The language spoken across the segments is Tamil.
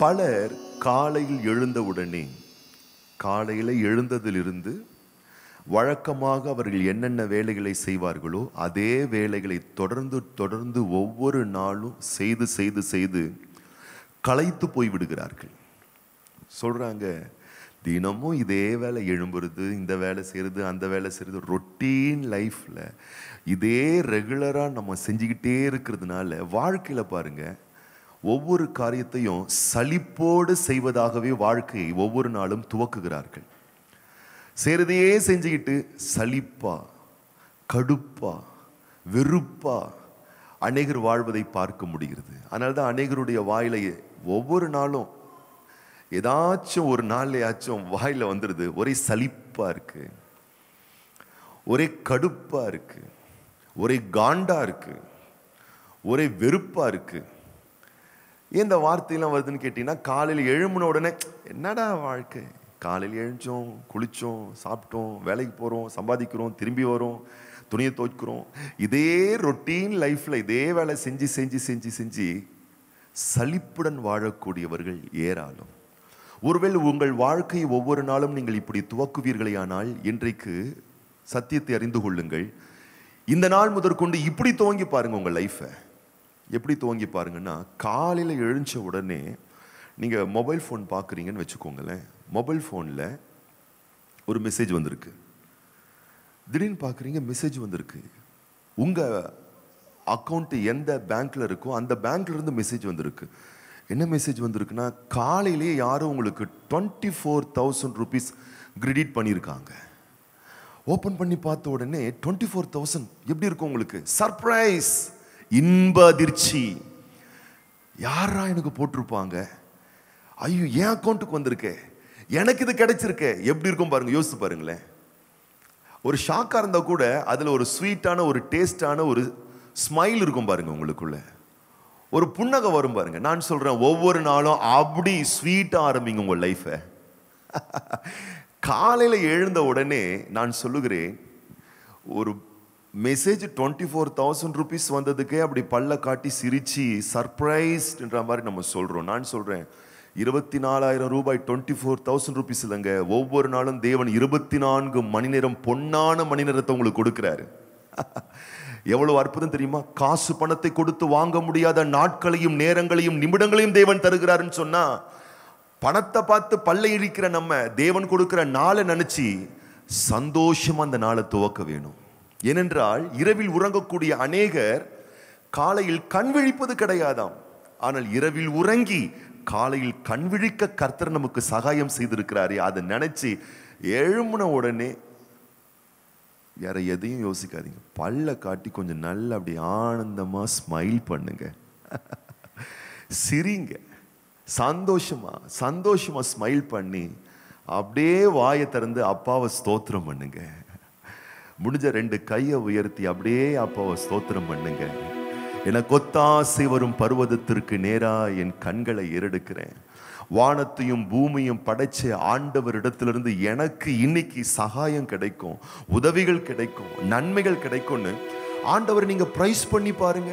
பலர் காலையில் எழுந்தவுடனே காலையில் எழுந்ததிலிருந்து வழக்கமாக அவர்கள் என்னென்ன வேலைகளை செய்வார்களோ அதே வேலைகளை தொடர்ந்து தொடர்ந்து ஒவ்வொரு நாளும் செய்து செய்து செய்து களைத்து போய் விடுகிறார்கள் சொல்கிறாங்க தினமும் இதே வேலை எழும்புறது இந்த வேலை செய்கிறது அந்த வேலை செய்கிறது ரொட்டீன் லைஃப்பில் இதே ரெகுலராக நம்ம செஞ்சுக்கிட்டே இருக்கிறதுனால வாழ்க்கையில் பாருங்கள் ஒவ்வொரு காரியத்தையும் சலிப்போடு செய்வதாகவே வாழ்க்கையை ஒவ்வொரு நாளும் துவக்குகிறார்கள் செய்கிறதையே செஞ்சுக்கிட்டு சலிப்பா கடுப்பா வெறுப்பா அநேகர் வாழ்வதை பார்க்க முடிகிறது அதனால தான் அநேகருடைய வாயிலையே ஒவ்வொரு நாளும் ஏதாச்சும் ஒரு நாள்லையாச்சும் வாயில வந்துடுது ஒரே சலிப்பாக இருக்குது ஒரே கடுப்பாக இருக்குது ஒரே காண்டாக இருக்குது ஒரே வெறுப்பாக இருக்குது ஏன் இந்த வார்த்தையெல்லாம் வருதுன்னு கேட்டிங்கன்னா காலையில் எழும்புன உடனே என்னடா வாழ்க்கை காலையில் எழுஞ்சோம் குளித்தோம் சாப்பிட்டோம் வேலைக்கு போகிறோம் சம்பாதிக்கிறோம் திரும்பி வரோம் துணியை துவைக்கிறோம் இதே ரொட்டீன் லைஃப்பில் இதே வேலை செஞ்சு செஞ்சு செஞ்சு செஞ்சு சலிப்புடன் வாழக்கூடியவர்கள் ஏராளம் ஒருவேளை உங்கள் வாழ்க்கையை ஒவ்வொரு நாளும் நீங்கள் இப்படி துவக்குவீர்களேயானால் இன்றைக்கு சத்தியத்தை அறிந்து கொள்ளுங்கள் இந்த நாள் முதற்கொண்டு இப்படி துவங்கி பாருங்கள் உங்கள் லைஃப்பை எப்படி துவங்கி பாருங்கன்னா காலையில் எழுந்த உடனே நீங்கள் மொபைல் ஃபோன் பார்க்குறீங்கன்னு வச்சுக்கோங்களேன் மொபைல் ஃபோனில் ஒரு மெசேஜ் வந்திருக்கு திடீர்னு பார்க்குறீங்க மெசேஜ் வந்திருக்கு உங்கள் அக்கௌண்ட்டு எந்த பேங்க்கில் இருக்கோ அந்த பேங்க்லேருந்து மெசேஜ் வந்திருக்கு என்ன மெசேஜ் வந்திருக்குன்னா காலையிலேயே யாரும் உங்களுக்கு twenty four thousand rupees credit பண்ணியிருக்காங்க ஓப்பன் பண்ணி பார்த்த உடனே டுவெண்ட்டி ஃபோர் தௌசண்ட் எப்படி இருக்கும் உங்களுக்கு சர்ப்ரைஸ் இன்ப அதிர்ச்சி யாரா எனக்கு போட்டிருப்பாங்க ஐயோ என் அக்கௌண்ட்டுக்கு வந்திருக்கே எனக்கு இது கிடைச்சிருக்கே எப்படி இருக்கும் பாருங்க யோசிச்சு பாருங்களேன் ஒரு ஷாக்காக இருந்தால் கூட அதில் ஒரு ஸ்வீட்டான ஒரு டேஸ்டான ஒரு ஸ்மைல் இருக்கும் பாருங்க உங்களுக்குள்ள ஒரு புன்னகை வரும் பாருங்க நான் சொல்கிறேன் ஒவ்வொரு நாளும் அப்படி ஸ்வீட்டாக ஆரம்பிங்க உங்கள் லைஃப்பை காலையில் எழுந்த உடனே நான் சொல்லுகிறேன் ஒரு message twenty four thousand rupees வந்ததுக்கே அப்படி பல்ல காட்டி சிரிச்சு சர்ப்ரைஸ்ன்ற மாதிரி நம்ம சொல்கிறோம் நான் சொல்கிறேன் இருபத்தி நாலாயிரம் ரூபாய் டுவெண்ட்டி ஃபோர் தௌசண்ட் ருபீஸ் இல்லைங்க ஒவ்வொரு நாளும் தேவன் இருபத்தி நான்கு மணி நேரம் பொன்னான மணி நேரத்தை உங்களுக்கு கொடுக்குறாரு எவ்வளோ அற்புதம் தெரியுமா காசு பணத்தை கொடுத்து வாங்க முடியாத நாட்களையும் நேரங்களையும் நிமிடங்களையும் தேவன் தருகிறாருன்னு சொன்னால் பணத்தை பார்த்து பல்லை இழிக்கிற நம்ம தேவன் கொடுக்குற நாளை நினச்சி சந்தோஷமாக அந்த நாளை துவக்க வேணும் ஏனென்றால் இரவில் உறங்கக்கூடிய அநேகர் காலையில் கண் விழிப்பது கிடையாதாம் ஆனால் இரவில் உறங்கி காலையில் கண் விழிக்க கர்த்தர் நமக்கு சகாயம் செய்திருக்கிறாரே அதை நினைச்சு எழும்புன உடனே வேற எதையும் யோசிக்காதீங்க பல்ல காட்டி கொஞ்சம் நல்லா அப்படி ஆனந்தமா ஸ்மைல் பண்ணுங்க சிரிங்க சந்தோஷமா சந்தோஷமா ஸ்மைல் பண்ணி அப்படியே வாயை திறந்து அப்பாவை ஸ்தோத்திரம் பண்ணுங்க முடிஞ்ச ரெண்டு கையை உயர்த்தி அப்படியே அப்போ ஸ்தோத்திரம் பண்ணுங்க என கொத்தாசி வரும் பருவதத்திற்கு நேரா என் கண்களை இருடுக்கிறேன் வானத்தையும் பூமியும் படைச்ச ஆண்டவரிடத்திலிருந்து எனக்கு இன்னைக்கு சகாயம் கிடைக்கும் உதவிகள் கிடைக்கும் நன்மைகள் கிடைக்கும்னு ஆண்டவர் நீங்க ப்ரைஸ் பண்ணி பாருங்க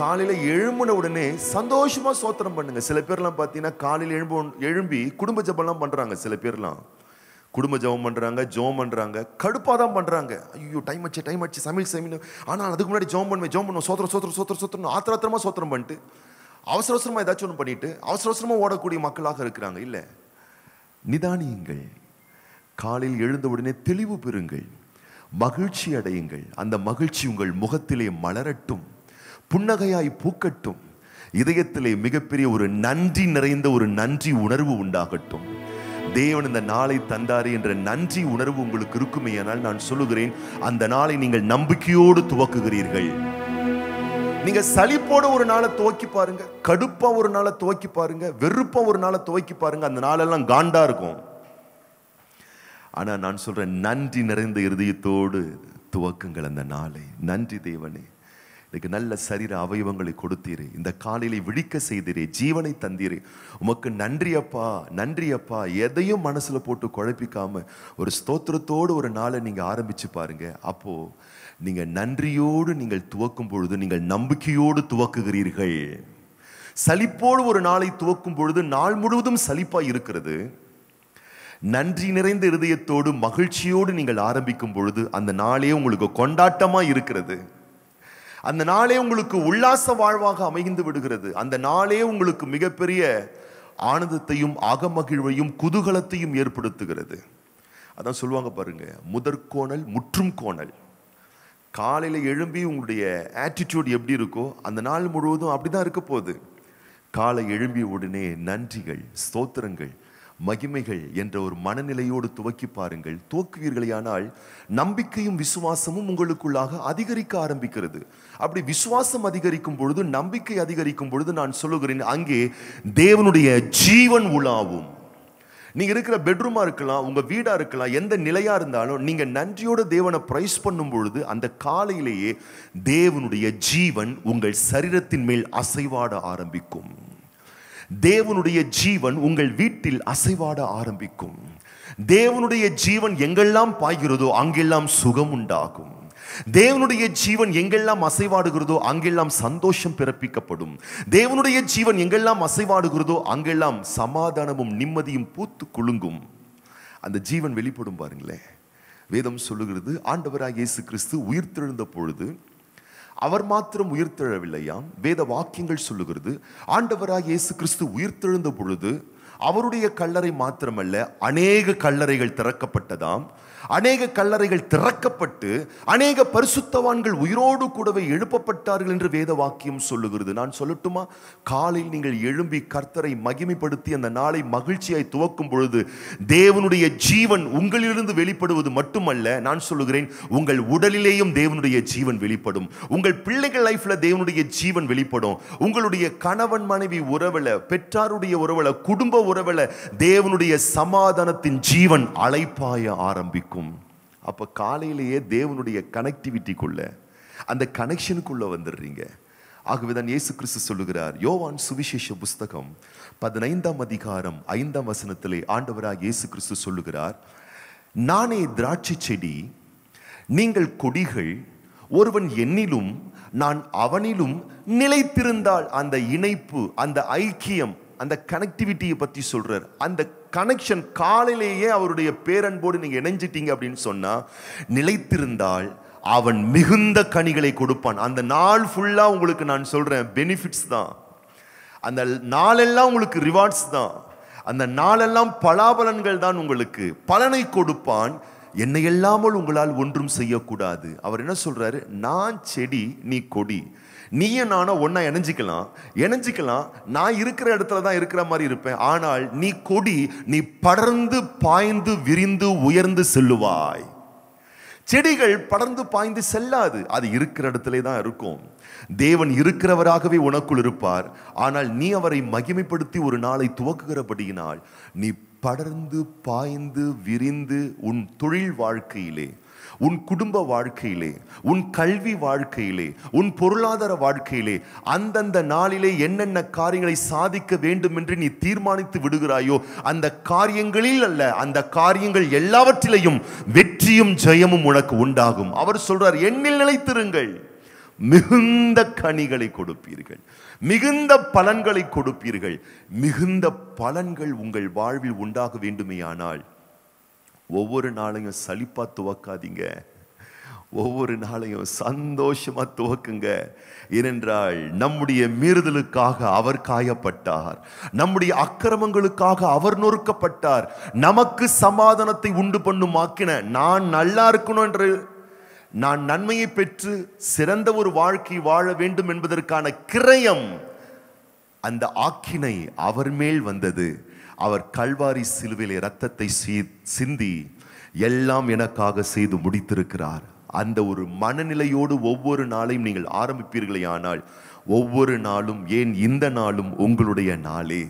காலையில எழும்புன உடனே சந்தோஷமா சோத்திரம் பண்ணுங்க சில பேர்லாம் பார்த்தீங்கன்னா காலையில் எழும்பு எழும்பி குடும்ப ஜபம்லாம் பண்றாங்க சில பேர்லாம் குடும்ப ஜெபம் பண்ணுறாங்க ஜெபம் பண்ணுறாங்க கடுப்பாக தான் பண்ணுறாங்க ஐயோ டைம் ஆச்சு டைம் ஆச்சு சமையல் சமையல் ஆனால் அதுக்கு முன்னாடி ஜோம் பண்ணுவேன் ஜோம் பண்ணுவோம் சோத்திரம் சோத்திரம் சோத்திரம் சோத்திரம் ஆத்திர ஆத்திரமாக சோத்திரம் பண்ணிட்டு அவசர அவசரமாக ஏதாச்சும் ஒன்று பண்ணிட்டு அவசர அவசரமாக ஓடக்கூடிய மக்களாக இருக்கிறாங்க இல்லை நிதானியுங்கள் காலையில் உடனே தெளிவு பெறுங்கள் மகிழ்ச்சி அடையுங்கள் அந்த மகிழ்ச்சி உங்கள் முகத்திலே மலரட்டும் புன்னகையாய் பூக்கட்டும் இதயத்திலே மிகப்பெரிய ஒரு நன்றி நிறைந்த ஒரு நன்றி உணர்வு உண்டாகட்டும் தேவன் இந்த நாளை தந்தார் என்ற நன்றி உணர்வு உங்களுக்கு இருக்குமே ஆனால் நான் சொல்லுகிறேன் அந்த நாளை நீங்கள் நம்பிக்கையோடு துவக்குகிறீர்கள் நீங்க சளிப்போட ஒரு நாளை துவக்கி பாருங்க கடுப்பா ஒரு நாளை துவக்கி பாருங்க வெறுப்பா ஒரு நாளை துவக்கி பாருங்க அந்த நாளெல்லாம் காண்டா இருக்கும் ஆனா நான் சொல்றேன் நன்றி நிறைந்த இருதயத்தோடு துவக்குங்கள் அந்த நாளை நன்றி தேவனே இன்றைக்கு நல்ல சரீர அவயவங்களை கொடுத்தீர் இந்த காலையில விழிக்க செய்தீரே ஜீவனை தந்தீர் உமக்கு நன்றி அப்பா நன்றி அப்பா எதையும் மனசில் போட்டு குழப்பிக்காம ஒரு ஸ்தோத்திரத்தோடு ஒரு நாளை நீங்கள் ஆரம்பித்து பாருங்க அப்போது நீங்கள் நன்றியோடு நீங்கள் துவக்கும் பொழுது நீங்கள் நம்பிக்கையோடு துவக்குகிறீர்கள் சலிப்போடு ஒரு நாளை துவக்கும் பொழுது நாள் முழுவதும் சலிப்பாக இருக்கிறது நன்றி நிறைந்த இருதயத்தோடு மகிழ்ச்சியோடு நீங்கள் ஆரம்பிக்கும் பொழுது அந்த நாளே உங்களுக்கு கொண்டாட்டமாக இருக்கிறது அந்த நாளே உங்களுக்கு உல்லாச வாழ்வாக அமைந்து விடுகிறது அந்த நாளே உங்களுக்கு மிகப்பெரிய ஆனந்தத்தையும் அகமகிழ்வையும் குதூகலத்தையும் ஏற்படுத்துகிறது அதான் சொல்லுவாங்க பாருங்க முதற்கோணல் முற்றும் கோணல் காலையில் எழும்பி உங்களுடைய ஆட்டிடியூட் எப்படி இருக்கோ அந்த நாள் முழுவதும் அப்படி தான் இருக்க போகுது காலை எழும்பிய உடனே நன்றிகள் ஸ்தோத்திரங்கள் மகிமைகள் என்ற ஒரு மனநிலையோடு துவக்கி பாருங்கள் துவக்குவீர்களேயானால் நம்பிக்கையும் விசுவாசமும் உங்களுக்குள்ளாக அதிகரிக்க ஆரம்பிக்கிறது அப்படி விசுவாசம் அதிகரிக்கும் பொழுது நம்பிக்கை அதிகரிக்கும் பொழுது நான் சொல்லுகிறேன் அங்கே தேவனுடைய ஜீவன் உலாவும் நீங்கள் இருக்கிற பெட்ரூமாக இருக்கலாம் உங்கள் வீடாக இருக்கலாம் எந்த நிலையாக இருந்தாலும் நீங்கள் நன்றியோட தேவனை ப்ரைஸ் பண்ணும் பொழுது அந்த காலையிலேயே தேவனுடைய ஜீவன் உங்கள் சரீரத்தின் மேல் அசைவாட ஆரம்பிக்கும் தேவனுடைய ஜீவன் உங்கள் வீட்டில் அசைவாட ஆரம்பிக்கும் தேவனுடைய ஜீவன் எங்கெல்லாம் பாய்கிறதோ அங்கெல்லாம் சுகம் உண்டாகும் தேவனுடைய ஜீவன் எங்கெல்லாம் அசைவாடுகிறதோ அங்கெல்லாம் சந்தோஷம் பிறப்பிக்கப்படும் தேவனுடைய ஜீவன் எங்கெல்லாம் அசைவாடுகிறதோ அங்கெல்லாம் சமாதானமும் நிம்மதியும் பூத்து குலுங்கும் அந்த ஜீவன் வெளிப்படும் பாருங்களேன் வேதம் சொல்லுகிறது ஆண்டவராக இயேசு கிறிஸ்து உயிர் தெழுந்த பொழுது அவர் மாத்திரம் உயிர்த்தெழவில்லையாம் வேத வாக்கியங்கள் சொல்லுகிறது ஆண்டவராக இயேசு கிறிஸ்து உயிர்த்தெழுந்த பொழுது அவருடைய கல்லறை மாத்திரமல்ல அநேக கல்லறைகள் திறக்கப்பட்டதாம் அநேக கல்லறைகள் திறக்கப்பட்டு அநேக பரிசுத்தவான்கள் உயிரோடு கூடவே எழுப்பப்பட்டார்கள் என்று வேத வாக்கியம் சொல்லுகிறது நான் சொல்லட்டுமா காலையில் நீங்கள் எழும்பி கர்த்தரை மகிமைப்படுத்தி அந்த நாளை மகிழ்ச்சியாய் துவக்கும் பொழுது தேவனுடைய ஜீவன் உங்களிலிருந்து வெளிப்படுவது மட்டுமல்ல நான் சொல்லுகிறேன் உங்கள் உடலிலேயும் தேவனுடைய ஜீவன் வெளிப்படும் உங்கள் பிள்ளைகள் லைஃப்ல தேவனுடைய ஜீவன் வெளிப்படும் உங்களுடைய கணவன் மனைவி உறவுல பெற்றாருடைய உறவுல குடும்ப உறவில் தேவனுடைய சமாதானத்தின் ஜீவன் அழைப்பாய ஆரம்பிக்கும் அப்போ காலையிலேயே தேவனுடைய கனெக்டிவிட்டிக்குள்ள அந்த கனெக்ஷனுக்குள்ளே வந்துடுறீங்க ஆகவே தான் இயேசு கிறிஸ்து சொல்லுகிறார் யோவான் சுவிசேஷ புஸ்தகம் பதினைந்தாம் அதிகாரம் ஐந்தாம் வசனத்திலே ஆண்டவராக இயேசு கிறிஸ்து சொல்லுகிறார் நானே திராட்சை செடி நீங்கள் கொடிகள் ஒருவன் என்னிலும் நான் அவனிலும் நிலைத்திருந்தால் அந்த இணைப்பு அந்த ஐக்கியம் அந்த கனெக்டிவிட்டியை பற்றி சொல்கிறார் அந்த கனெக்ஷன் காலையிலேயே அவருடைய பேரன்போடு நீங்கள் இணைஞ்சிட்டீங்க அப்படின்னு சொன்னால் நிலைத்திருந்தால் அவன் மிகுந்த கனிகளை கொடுப்பான் அந்த நாள் ஃபுல்லாக உங்களுக்கு நான் சொல்கிறேன் பெனிஃபிட்ஸ் தான் அந்த நாளெல்லாம் உங்களுக்கு ரிவார்ட்ஸ் தான் அந்த நாளெல்லாம் பலாபலன்கள் தான் உங்களுக்கு பலனை கொடுப்பான் என்னை இல்லாமல் உங்களால் ஒன்றும் செய்யக்கூடாது அவர் என்ன சொல்கிறாரு நான் செடி நீ கொடி நீயும் நானும் ஒன்றா இணைஞ்சிக்கலாம் இணைஞ்சிக்கலாம் நான் இருக்கிற இடத்துல தான் இருக்கிற மாதிரி இருப்பேன் ஆனால் நீ கொடி நீ படர்ந்து பாய்ந்து விரிந்து உயர்ந்து செல்லுவாய் செடிகள் படர்ந்து பாய்ந்து செல்லாது அது இருக்கிற இடத்துல தான் இருக்கும் தேவன் இருக்கிறவராகவே உனக்குள் இருப்பார் ஆனால் நீ அவரை மகிமைப்படுத்தி ஒரு நாளை துவக்குகிறபடியினால் நீ படர்ந்து பாய்ந்து விரிந்து உன் தொழில் வாழ்க்கையிலே உன் குடும்ப வாழ்க்கையிலே உன் கல்வி வாழ்க்கையிலே உன் பொருளாதார வாழ்க்கையிலே அந்தந்த நாளிலே என்னென்ன காரியங்களை சாதிக்க வேண்டும் என்று நீ தீர்மானித்து விடுகிறாயோ அந்த காரியங்களில் அல்ல அந்த காரியங்கள் எல்லாவற்றிலையும் வெற்றியும் ஜெயமும் உனக்கு உண்டாகும் அவர் சொல்றார் எண்ணில் நிலைத்திருங்கள் மிகுந்த கனிகளை கொடுப்பீர்கள் மிகுந்த பலன்களை கொடுப்பீர்கள் மிகுந்த பலன்கள் உங்கள் வாழ்வில் உண்டாக வேண்டுமேயானால் ஒவ்வொரு நாளையும் சலிப்பாக துவக்காதீங்க ஒவ்வொரு நாளையும் சந்தோஷமா துவக்குங்க ஏனென்றால் நம்முடைய மீறுதலுக்காக அவர் காயப்பட்டார் நம்முடைய அக்கிரமங்களுக்காக அவர் நொறுக்கப்பட்டார் நமக்கு சமாதானத்தை உண்டு பண்ணும் ஆக்கின நான் நல்லா இருக்கணும் என்று நான் நன்மையை பெற்று சிறந்த ஒரு வாழ்க்கை வாழ வேண்டும் என்பதற்கான கிரயம் அந்த ஆக்கினை அவர் மேல் வந்தது அவர் கல்வாரி சிலுவையில் ரத்தத்தை சிந்தி எல்லாம் எனக்காக செய்து முடித்திருக்கிறார் அந்த ஒரு மனநிலையோடு ஒவ்வொரு நாளையும் நீங்கள் ஆரம்பிப்பீர்களே ஆனால் ஒவ்வொரு நாளும் ஏன் இந்த நாளும் உங்களுடைய நாளே